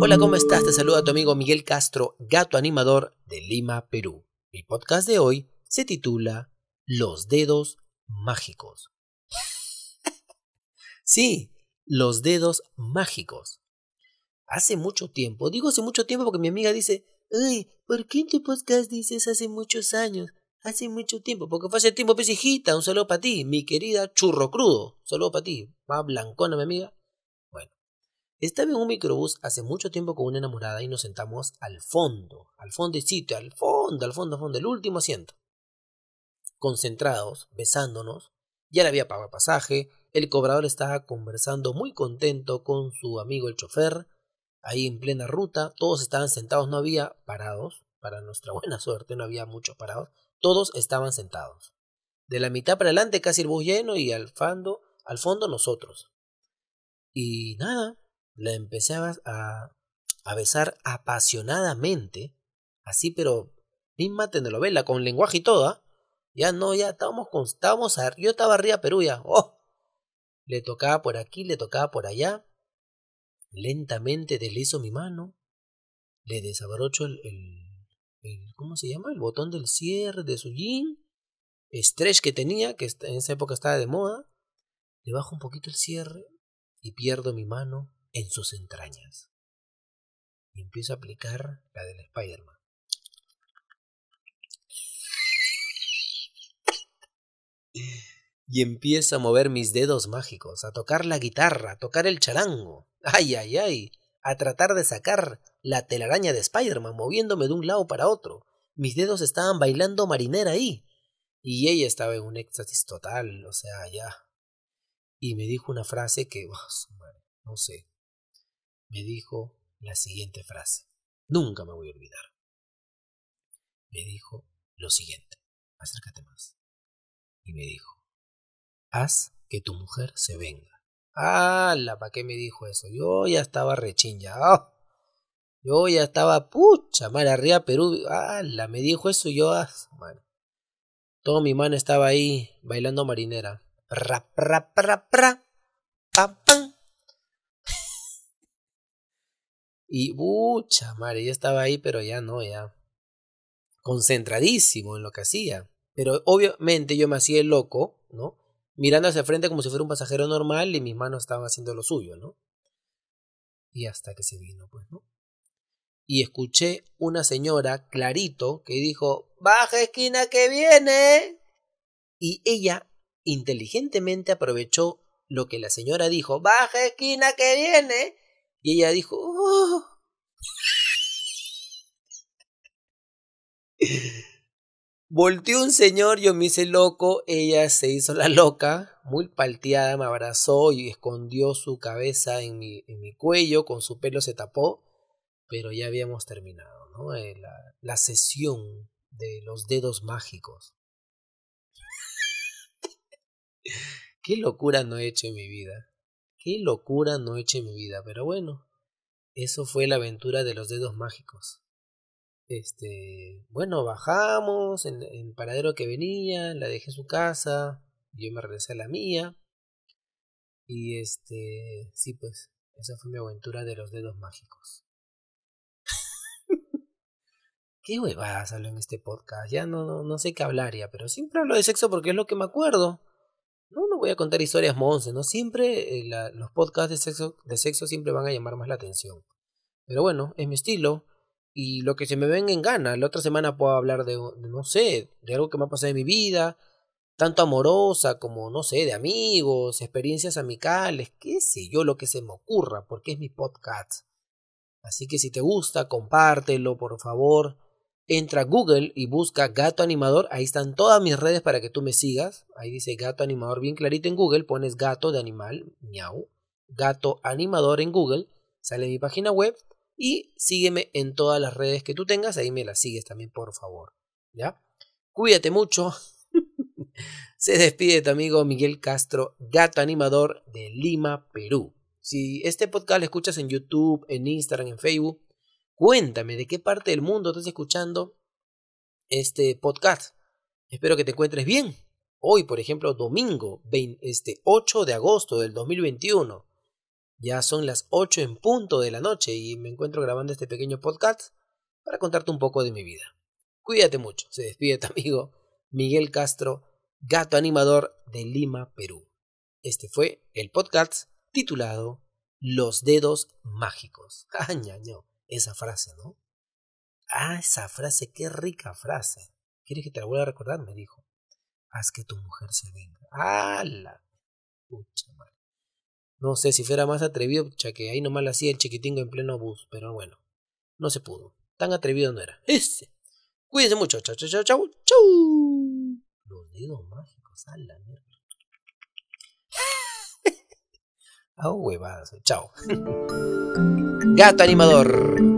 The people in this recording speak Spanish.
Hola, ¿cómo estás? Te saluda tu amigo Miguel Castro, gato animador de Lima, Perú. Mi podcast de hoy se titula Los dedos mágicos. sí, los dedos mágicos. Hace mucho tiempo, digo hace mucho tiempo porque mi amiga dice, ¿por qué en tu podcast dices hace muchos años? hace mucho tiempo, porque fue hace tiempo, pesijita, un saludo para ti, mi querida churro crudo, un saludo para ti, más blancona mi amiga. Bueno, estaba en un microbús hace mucho tiempo con una enamorada y nos sentamos al fondo, al fondecito, al fondo, al fondo, al fondo, el último asiento. Concentrados, besándonos, ya le había pagado el pasaje, el cobrador estaba conversando muy contento con su amigo el chofer, ahí en plena ruta, todos estaban sentados, no había parados, para nuestra buena suerte no había muchos parados. Todos estaban sentados. De la mitad para adelante casi el bus lleno y al, fondo, al fondo nosotros. Y nada, le empecé a, a besar apasionadamente. Así pero misma vela... con lenguaje y toda. ¿ah? Ya no, ya estábamos, con, estábamos a, yo estaba arriba Perú ya. ¡Oh! Le tocaba por aquí, le tocaba por allá. Lentamente deslizo mi mano, le desabrocho el, ¿cómo se llama? El botón del cierre de su jean, stretch que tenía, que en esa época estaba de moda, le bajo un poquito el cierre y pierdo mi mano en sus entrañas. Y empiezo a aplicar la del Spider-Man. Y empiezo a mover mis dedos mágicos, a tocar la guitarra, a tocar el charango. Ay, ay, ay. A tratar de sacar la telaraña de Spider-Man moviéndome de un lado para otro. Mis dedos estaban bailando marinera ahí. Y ella estaba en un éxtasis total, o sea, ya. Y me dijo una frase que, oh, no sé. Me dijo la siguiente frase. Nunca me voy a olvidar. Me dijo lo siguiente. Acércate más. Y me dijo, haz que tu mujer se venga. ¡Hala! ¿Para qué me dijo eso? Yo ya estaba rechinja. ¡Oh! ¡Ah! Yo ya estaba, pucha, madre, arriba Perú. la Me dijo eso y yo, ah, Todo mi mano estaba ahí bailando marinera. Pra, pra, pra, pra. Pam, pam. Y, pucha, madre, yo estaba ahí, pero ya no, ya. Concentradísimo en lo que hacía. Pero obviamente yo me hacía el loco, ¿no? Mirando hacia frente como si fuera un pasajero normal y mis manos estaban haciendo lo suyo, ¿no? Y hasta que se vino, pues, ¿no? y escuché una señora clarito que dijo, baja esquina que viene. Y ella inteligentemente aprovechó lo que la señora dijo, baja esquina que viene. Y ella dijo, oh. Volteó un señor, yo me hice loco, ella se hizo la loca, muy palteada, me abrazó y escondió su cabeza en mi cuello, con su pelo se tapó pero ya habíamos terminado, ¿no? Eh, la, sesión de los dedos mágicos. Qué locura no he hecho en mi vida. Qué locura no he hecho en mi vida. Pero bueno, eso fue la aventura de los dedos mágicos. Este, bueno, bajamos en, el paradero que venía, la dejé en su casa, yo me regresé a la mía. Y este, sí, pues, esa fue mi aventura de los dedos mágicos qué huevadas hablo en este podcast, ya no, no, sé qué hablar ya, pero siempre hablo de sexo porque es lo que me acuerdo. No, no voy a contar historias monce, ¿no? Siempre eh, los podcasts de sexo, de sexo siempre van a llamar más la atención. Pero bueno, es mi estilo y lo que se me venga en gana. La otra semana puedo hablar de, no sé, de algo que me ha pasado en mi vida, tanto amorosa como, no sé, de amigos, experiencias amicales, qué sé yo, lo que se me ocurra, porque es mi podcast. Así que si te gusta, compártelo, por favor entra a Google y busca gato animador. Ahí están todas mis redes para que tú me sigas. Ahí dice gato animador bien clarito en Google. Pones gato de animal, miau. Gato animador en Google. Sale mi página web. Y sígueme en todas las redes que tú tengas. Ahí me las sigues también, por favor. ¿Ya? Cuídate mucho. Se despide tu amigo Miguel Castro, gato animador de Lima, Perú. Si este podcast lo escuchas en YouTube, en Instagram, en Facebook, Cuéntame de qué parte del mundo estás escuchando este podcast. Espero que te encuentres bien. Hoy, por ejemplo, domingo este 8 de agosto del 2021. Ya son las 8 en punto de la noche y me encuentro grabando este pequeño podcast para contarte un poco de mi vida. Cuídate mucho. Se despide tu amigo Miguel Castro, gato animador de Lima, Perú. Este fue el podcast titulado Los dedos mágicos. Añaño. esa frase, ¿no? Ah, esa frase, qué rica frase. ¿Quieres que te la vuelva a recordar? Me dijo. Haz que tu mujer se venga. ¡Ala! No sé si fuera más atrevido, ya que ahí nomás la hacía el chiquitingo en pleno bus, pero bueno, no se pudo. Tan atrevido no era. Ese. Cuídense mucho. Chao, chao, chao. ¡Chao! Los dedos mágicos, a la mierda. Ah, huevadas. Chao. Gato Animador.